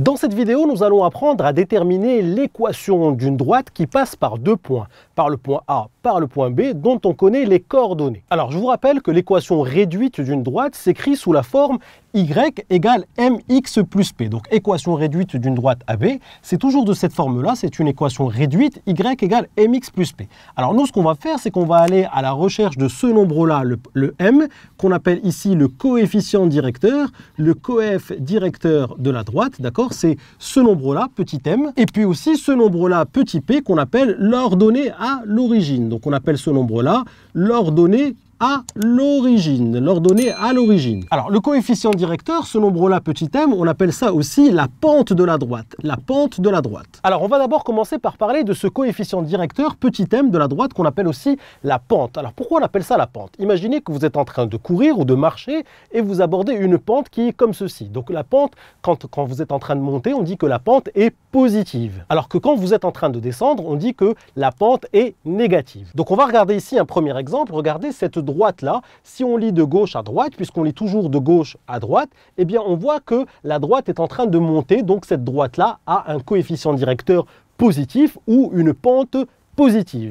Dans cette vidéo, nous allons apprendre à déterminer l'équation d'une droite qui passe par deux points, par le point A, par le point B, dont on connaît les coordonnées. Alors, je vous rappelle que l'équation réduite d'une droite s'écrit sous la forme y égale mx plus p. Donc, équation réduite d'une droite AB, c'est toujours de cette forme-là, c'est une équation réduite, y égale mx plus p. Alors, nous, ce qu'on va faire, c'est qu'on va aller à la recherche de ce nombre-là, le, le, m, qu'on appelle ici le coefficient directeur, le coef directeur de la droite, d'accord c'est ce nombre-là, petit m, et puis aussi ce nombre-là, petit p, qu'on appelle l'ordonnée à l'origine. Donc on appelle ce nombre-là l'ordonnée à l'origine, l'ordonnée à l'origine. Alors, le coefficient directeur, ce nombre-là, petit m, on appelle ça aussi la pente de la droite, la pente de la droite. Alors, on va d'abord commencer par parler de ce coefficient directeur, petit m, de la droite, qu'on appelle aussi la pente. Alors, pourquoi on appelle ça la pente Imaginez que vous êtes en train de courir ou de marcher et vous abordez une pente qui est comme ceci. Donc, la pente, quand, quand vous êtes en train de monter, on dit que la pente est positive. Alors que quand vous êtes en train de descendre, on dit que la pente est négative. Donc, on va regarder ici un premier exemple. Regardez cette droite là, si on lit de gauche à droite, puisqu'on lit toujours de gauche à droite, eh bien on voit que la droite est en train de monter, donc cette droite là a un coefficient directeur positif ou une pente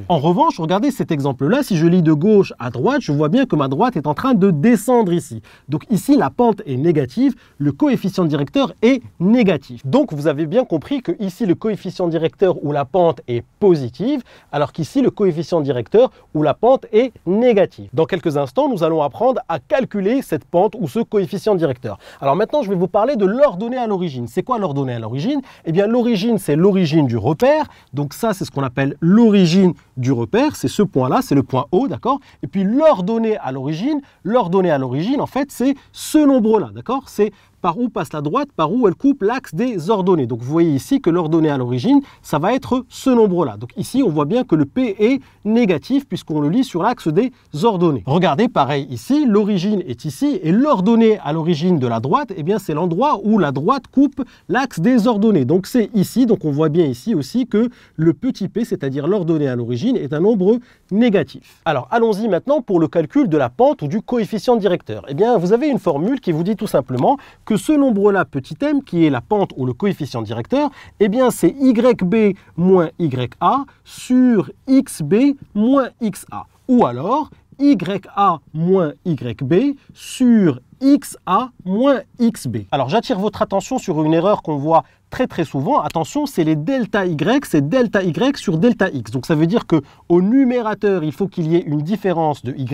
en revanche, regardez cet exemple-là, si je lis de gauche à droite, je vois bien que ma droite est en train de descendre ici. Donc ici, la pente est négative, le coefficient directeur est négatif. Donc vous avez bien compris que ici, le coefficient directeur ou la pente est positive, alors qu'ici, le coefficient directeur ou la pente est négative. Dans quelques instants, nous allons apprendre à calculer cette pente ou ce coefficient directeur. Alors maintenant, je vais vous parler de l'ordonnée à l'origine. C'est quoi l'ordonnée à l'origine Eh bien, l'origine, c'est l'origine du repère. Donc ça, c'est ce qu'on appelle l'origine l'origine du repère, c'est ce point-là, c'est le point O, d'accord Et puis l'ordonnée à l'origine, l'ordonnée à l'origine, en fait, c'est ce nombre-là, d'accord C'est par où passe la droite, par où elle coupe l'axe des ordonnées. Donc vous voyez ici que l'ordonnée à l'origine, ça va être ce nombre-là. Donc ici, on voit bien que le P est négatif puisqu'on le lit sur l'axe des ordonnées. Regardez, pareil ici, l'origine est ici et l'ordonnée à l'origine de la droite, eh bien c'est l'endroit où la droite coupe l'axe des ordonnées. Donc c'est ici, donc on voit bien ici aussi que le petit p, c'est-à-dire l'ordonnée à l'origine, est un nombre négatif. Alors allons-y maintenant pour le calcul de la pente ou du coefficient directeur. Eh bien vous avez une formule qui vous dit tout simplement que ce nombre-là, petit m, qui est la pente ou le coefficient directeur, eh bien c'est yb moins ya sur xb moins xa. Ou alors ya moins yb sur xa moins xb. Alors j'attire votre attention sur une erreur qu'on voit très très souvent, attention, c'est les delta y, c'est delta y sur delta x. Donc ça veut dire que au numérateur, il faut qu'il y ait une différence de y,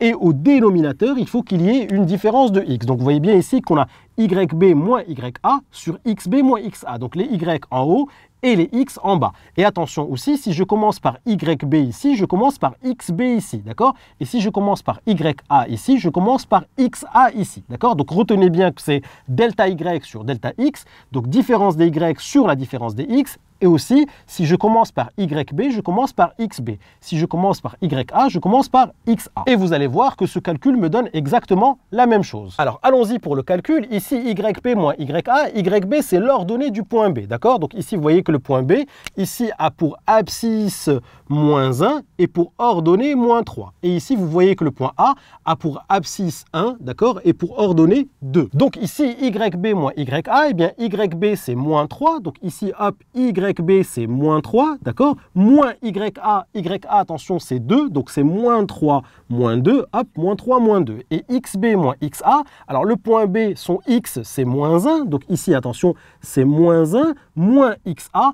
et au dénominateur, il faut qu'il y ait une différence de x. Donc vous voyez bien ici qu'on a yb moins ya sur xb moins xa. Donc les y en haut et les x en bas. Et attention aussi, si je commence par yb ici, je commence par xb ici, d'accord Et si je commence par ya ici, je commence par xa ici, d'accord Donc retenez bien que c'est delta y sur delta x, donc différence des y sur la différence des x, et aussi, si je commence par YB, je commence par XB. Si je commence par YA, je commence par XA. Et vous allez voir que ce calcul me donne exactement la même chose. Alors allons-y pour le calcul. Ici, YP moins YA, YB c'est l'ordonnée du point B, d'accord Donc ici, vous voyez que le point B, ici, a pour abscisse moins 1 et pour ordonnée moins 3. Et ici, vous voyez que le point A a pour abscisse 1, d'accord Et pour ordonnée 2. Donc ici, YB moins YA, et eh bien YB c'est moins 3, donc ici, hop, Y. YB, c'est moins 3, d'accord Moins YA, YA, attention, c'est 2, donc c'est moins 3, moins 2, hop, moins 3, moins 2. Et XB moins XA, alors le point B, son X, c'est moins 1, donc ici, attention, c'est moins 1, moins XA,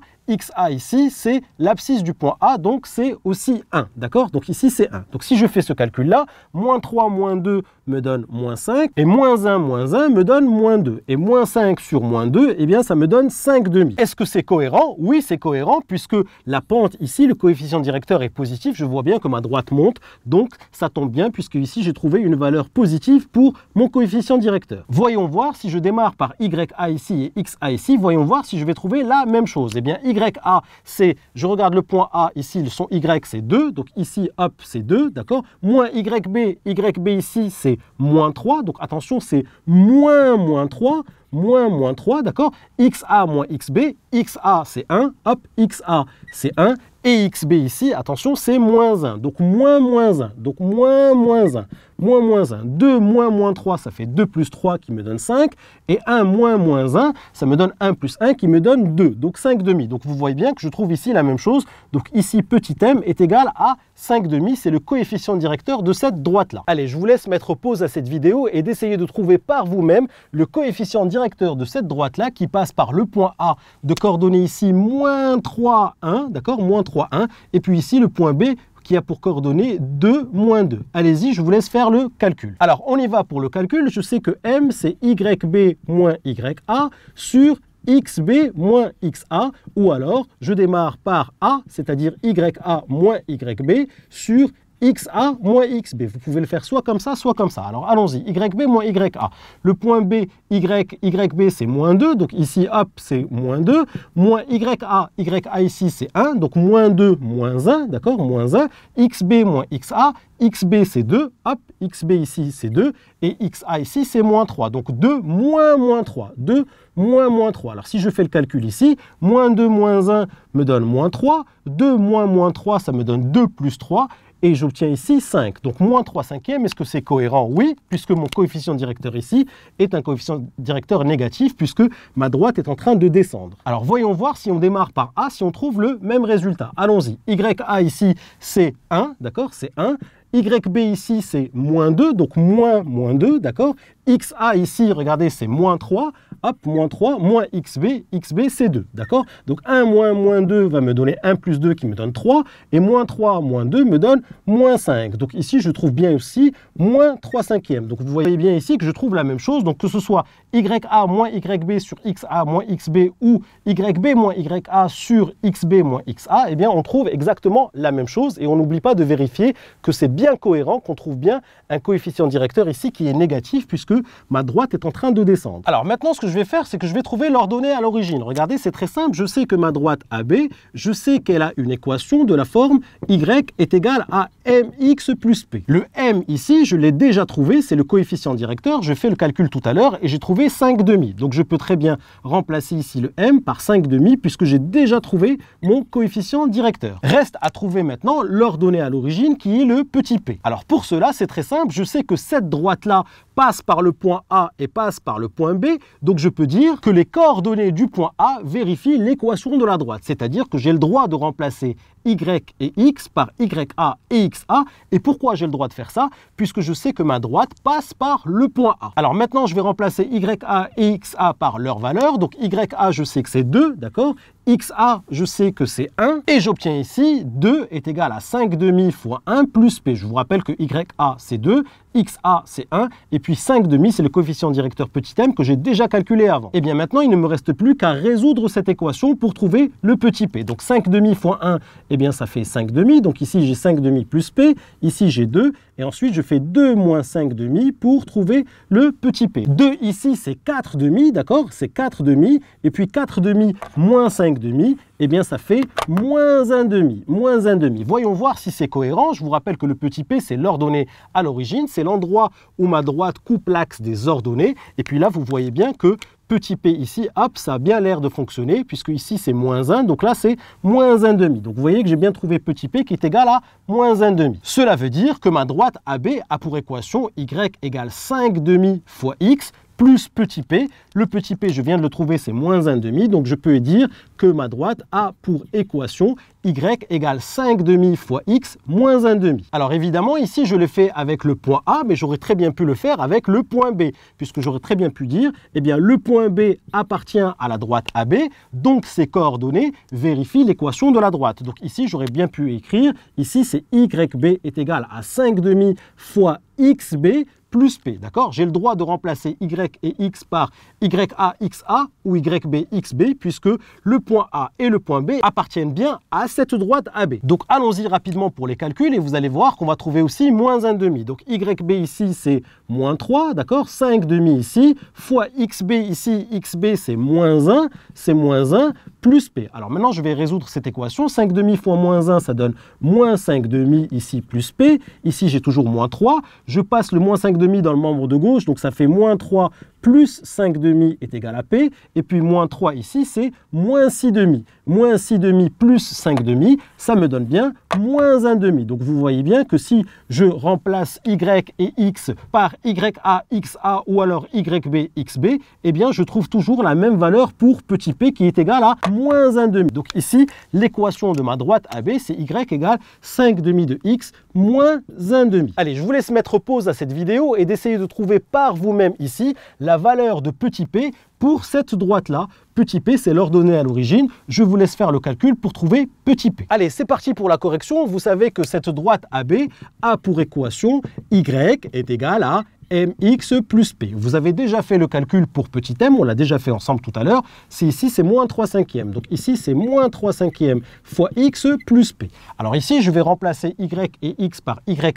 a ici, c'est l'abscisse du point A, donc c'est aussi 1. D'accord Donc ici, c'est 1. Donc si je fais ce calcul-là, moins 3, moins 2 me donne moins 5, et moins 1, moins 1 me donne moins 2. Et moins 5 sur moins 2, eh bien, ça me donne 5 demi. Est-ce que c'est cohérent Oui, c'est cohérent, puisque la pente ici, le coefficient directeur est positif. Je vois bien que ma droite monte, donc ça tombe bien, puisque ici, j'ai trouvé une valeur positive pour mon coefficient directeur. Voyons voir si je démarre par YA ici et XA ici, voyons voir si je vais trouver la même chose. Eh bien, YA, c'est, je regarde le point A ici, le son Y c'est 2, donc ici, hop, c'est 2, d'accord Moins YB, YB ici, c'est moins 3, donc attention, c'est moins moins 3, moins moins 3, d'accord XA moins XB, XA c'est 1, hop, XA c'est 1, et XB ici, attention, c'est moins 1, donc moins moins 1, donc moins moins 1 moins moins 1. 2 moins moins 3, ça fait 2 plus 3 qui me donne 5. Et 1 moins moins 1, ça me donne 1 plus 1 qui me donne 2, donc 5 demi. Donc vous voyez bien que je trouve ici la même chose. Donc ici, petit m est égal à 5 demi, c'est le coefficient directeur de cette droite-là. Allez, je vous laisse mettre pause à cette vidéo et d'essayer de trouver par vous-même le coefficient directeur de cette droite-là qui passe par le point A de coordonnées ici moins 3, 1, d'accord Moins 3, 1, et puis ici le point B qui a pour coordonnée 2 moins 2. Allez-y, je vous laisse faire le calcul. Alors, on y va pour le calcul. Je sais que m, c'est yb moins ya sur xb moins xa, ou alors je démarre par a, c'est-à-dire ya moins yb, sur xa moins xb. Vous pouvez le faire soit comme ça, soit comme ça. Alors allons-y, yb moins ya. Le point b, y, yb, c'est moins 2, donc ici, hop, c'est moins 2. Moins ya, ya ici, c'est 1, donc moins 2, moins 1, d'accord, moins 1. xb moins xa, xb c'est 2, hop, xb ici c'est 2, et xa ici c'est moins 3. Donc 2 moins moins 3, 2 moins moins 3. Alors si je fais le calcul ici, moins 2 moins 1 me donne moins 3, 2 moins moins 3 ça me donne 2 plus 3, et j'obtiens ici 5. Donc moins 3 cinquièmes, est-ce que c'est cohérent Oui, puisque mon coefficient directeur ici est un coefficient directeur négatif, puisque ma droite est en train de descendre. Alors voyons voir si on démarre par A, si on trouve le même résultat. Allons-y. YA ici, c'est 1, d'accord C'est 1. YB ici, c'est moins 2, donc moins moins 2, d'accord XA ici, regardez, c'est moins 3, hop, moins 3, moins XB, XB c'est 2, d'accord Donc 1 moins moins 2 va me donner 1 plus 2 qui me donne 3, et moins 3 moins 2 me donne moins 5. Donc ici, je trouve bien aussi moins 3 cinquièmes. Donc vous voyez bien ici que je trouve la même chose, donc que ce soit YA moins YB sur XA moins XB ou YB moins YA sur XB moins XA, eh bien on trouve exactement la même chose, et on n'oublie pas de vérifier que c'est bien cohérent, qu'on trouve bien un coefficient directeur ici qui est négatif, puisque ma droite est en train de descendre. Alors maintenant, ce que je vais faire, c'est que je vais trouver l'ordonnée à l'origine. Regardez, c'est très simple. Je sais que ma droite AB, je sais qu'elle a une équation de la forme y est égal à mx plus p. Le m ici, je l'ai déjà trouvé, c'est le coefficient directeur. Je fais le calcul tout à l'heure et j'ai trouvé 5 demi. Donc je peux très bien remplacer ici le m par 5 demi puisque j'ai déjà trouvé mon coefficient directeur. Reste à trouver maintenant l'ordonnée à l'origine qui est le petit p. Alors pour cela, c'est très simple. Je sais que cette droite-là passe par le point A et passe par le point B, donc je peux dire que les coordonnées du point A vérifient l'équation de la droite, c'est-à-dire que j'ai le droit de remplacer y et x par ya et xa. Et pourquoi j'ai le droit de faire ça Puisque je sais que ma droite passe par le point A. Alors maintenant, je vais remplacer ya et xa par leur valeur. Donc ya, je sais que c'est 2, d'accord xa, je sais que c'est 1. Et j'obtiens ici 2 est égal à 5 demi fois 1 plus p. Je vous rappelle que ya, c'est 2 xa c'est 1, et puis 5 demi c'est le coefficient directeur petit m que j'ai déjà calculé avant. Et eh bien maintenant il ne me reste plus qu'à résoudre cette équation pour trouver le petit p. Donc 5 demi fois 1, et eh bien ça fait 5 demi, donc ici j'ai 5 demi plus p, ici j'ai 2, et ensuite je fais 2 moins 5 demi pour trouver le petit p. 2 ici c'est 4 demi, d'accord C'est 4 demi, et puis 4 demi moins 5 demi, et eh bien ça fait moins 1 demi, moins 1 demi. Voyons voir si c'est cohérent, je vous rappelle que le petit p c'est l'ordonnée à l'origine, c'est l'endroit où ma droite coupe l'axe des ordonnées. Et puis là, vous voyez bien que petit p ici, hop, ça a bien l'air de fonctionner, puisque ici c'est moins 1, donc là c'est moins 1 demi. Donc vous voyez que j'ai bien trouvé petit p qui est égal à moins 1 demi. Cela veut dire que ma droite AB a pour équation y égale 5 demi fois x, plus petit p. Le petit p, je viens de le trouver, c'est moins 1 demi, donc je peux dire que ma droite a pour équation y égale 5 demi fois x moins 1 demi. Alors évidemment, ici, je l'ai fait avec le point A, mais j'aurais très bien pu le faire avec le point B, puisque j'aurais très bien pu dire, eh bien, le point B appartient à la droite AB, donc ses coordonnées vérifient l'équation de la droite. Donc ici, j'aurais bien pu écrire, ici, c'est yb est égal à 5 demi fois xb plus P, d'accord J'ai le droit de remplacer Y et X par YA, XA ou YB, XB, puisque le point A et le point B appartiennent bien à cette droite AB. Donc allons-y rapidement pour les calculs et vous allez voir qu'on va trouver aussi moins 1,5. Donc YB ici, c'est moins 3, d'accord demi ici, fois XB ici, XB c'est moins 1, c'est moins 1, plus P. Alors maintenant, je vais résoudre cette équation. 5 demi fois moins 1, ça donne moins 5 demi ici plus P. Ici, j'ai toujours moins 3. Je passe le moins 5 demi dans le membre de gauche, donc ça fait moins 3 plus 5 demi est égal à P, et puis moins 3 ici, c'est moins 6 demi. Moins 6 demi plus 5 demi, ça me donne bien moins 1 demi. Donc vous voyez bien que si je remplace Y et X par x a ou alors YB, XB, eh bien je trouve toujours la même valeur pour petit p qui est égal à moins 1 demi. Donc ici, l'équation de ma droite AB, c'est Y égale 5 demi de X moins 1 demi. Allez, je vous laisse mettre pause à cette vidéo et d'essayer de trouver par vous-même ici la la valeur de petit p pour cette droite-là. Petit p, c'est l'ordonnée à l'origine. Je vous laisse faire le calcul pour trouver petit p. Allez, c'est parti pour la correction. Vous savez que cette droite AB a pour équation y est égal à mx plus p. Vous avez déjà fait le calcul pour petit m, on l'a déjà fait ensemble tout à l'heure. C'est ici, c'est moins 3 cinquièmes. Donc ici, c'est moins 3 cinquièmes fois x plus p. Alors ici, je vais remplacer y et x par ya,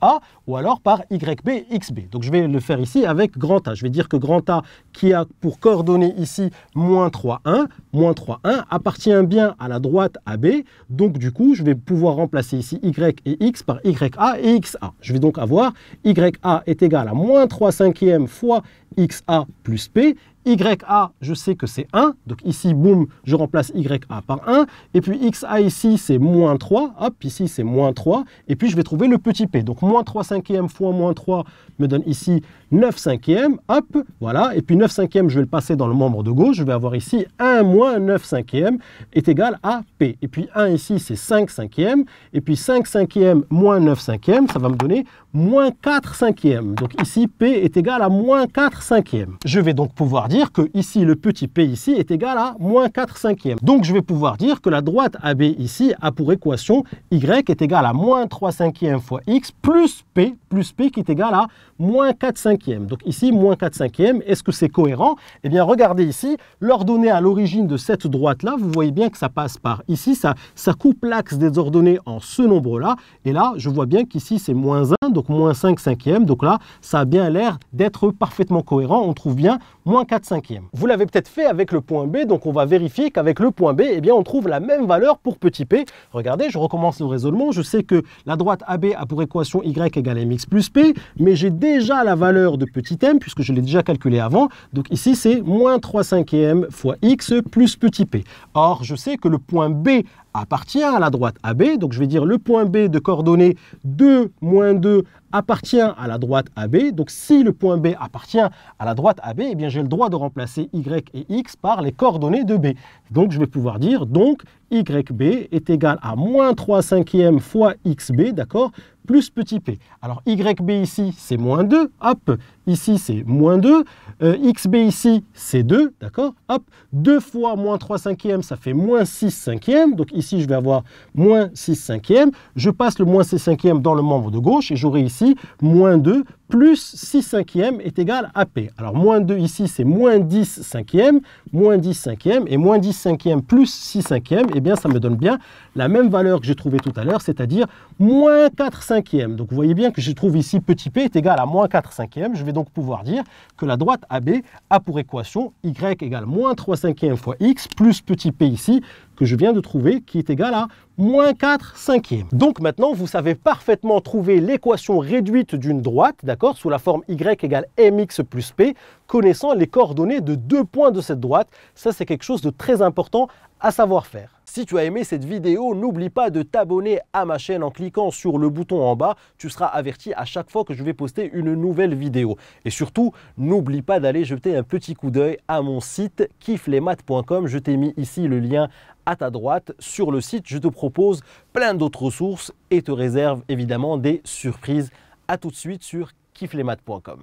a ou alors par yb, xb. Donc je vais le faire ici avec grand A. Je vais dire que grand A, qui a pour coordonnées ici moins 3, 1, moins 3, 1, appartient bien à la droite AB. Donc du coup, je vais pouvoir remplacer ici y et x par ya et xa. Je vais donc avoir ya est égal à moins 3 cinquièmes fois xa plus p. YA, je sais que c'est 1, donc ici, boum, je remplace YA par 1. Et puis XA ici, c'est moins 3, hop, ici c'est moins 3. Et puis je vais trouver le petit p. Donc moins 3 cinquièmes fois moins 3 me donne ici 9 cinquièmes, hop, voilà, et puis 9 cinquièmes, je vais le passer dans le membre de gauche, je vais avoir ici 1 moins 9 cinquièmes est égal à P. Et puis 1 ici, c'est 5 cinquièmes, et puis 5 cinquièmes moins 9 cinquièmes, ça va me donner moins 4 cinquièmes. Donc ici, P est égal à moins 4 cinquièmes. Je vais donc pouvoir dire que ici, le petit P ici est égal à moins 4 cinquièmes. Donc je vais pouvoir dire que la droite AB ici a pour équation Y est égal à moins 3 cinquièmes fois X plus P, plus P qui est égal à moins 4 cinquièmes donc ici, moins 4 cinquièmes, est-ce que c'est cohérent Eh bien, regardez ici, l'ordonnée à l'origine de cette droite-là, vous voyez bien que ça passe par ici, ça, ça coupe l'axe des ordonnées en ce nombre-là. Et là, je vois bien qu'ici, c'est moins 1, donc moins 5 cinquièmes. Donc là, ça a bien l'air d'être parfaitement cohérent. On trouve bien moins 4 cinquièmes. Vous l'avez peut-être fait avec le point B, donc on va vérifier qu'avec le point B, eh bien, on trouve la même valeur pour petit p. Regardez, je recommence le raisonnement. Je sais que la droite AB a pour équation y égale mx plus p, mais j'ai déjà la valeur de petit m, puisque je l'ai déjà calculé avant. Donc ici, c'est moins 3 m fois x plus petit p. Or, je sais que le point B appartient à la droite AB. Donc je vais dire le point B de coordonnées 2, moins 2 appartient à la droite AB. Donc si le point B appartient à la droite AB, eh bien j'ai le droit de remplacer Y et X par les coordonnées de B. Donc je vais pouvoir dire donc YB est égal à moins 3 cinquièmes fois XB, d'accord, plus petit p. Alors YB ici, c'est moins 2, hop, ici c'est moins 2, euh, xb ici c'est 2, d'accord Hop, 2 fois moins 3 cinquièmes, ça fait moins 6 cinquièmes, donc ici je vais avoir moins 6 cinquièmes, je passe le moins 6 cinquièmes dans le membre de gauche et j'aurai ici moins 2 plus 6 cinquièmes est égal à P. Alors moins 2 ici, c'est moins 10 cinquièmes, moins 10 cinquièmes, et moins 10 cinquièmes plus 6 cinquièmes, eh bien ça me donne bien la même valeur que j'ai trouvée tout à l'heure, c'est-à-dire moins 4 cinquièmes. Donc vous voyez bien que je trouve ici petit p est égal à moins 4 cinquièmes. Je vais donc pouvoir dire que la droite AB a pour équation y égale moins 3 cinquièmes fois x plus petit p ici que je viens de trouver qui est égal à moins 4 cinquièmes. Donc maintenant, vous savez parfaitement trouver l'équation réduite d'une droite, d'accord, sous la forme y égale mx plus p, connaissant les coordonnées de deux points de cette droite. Ça, c'est quelque chose de très important à savoir faire. Si tu as aimé cette vidéo, n'oublie pas de t'abonner à ma chaîne en cliquant sur le bouton en bas. Tu seras averti à chaque fois que je vais poster une nouvelle vidéo. Et surtout, n'oublie pas d'aller jeter un petit coup d'œil à mon site kifflesmaths.com. Je t'ai mis ici le lien à ta droite sur le site. Je te propose plein d'autres ressources et te réserve évidemment des surprises. À tout de suite sur kiflemat.com.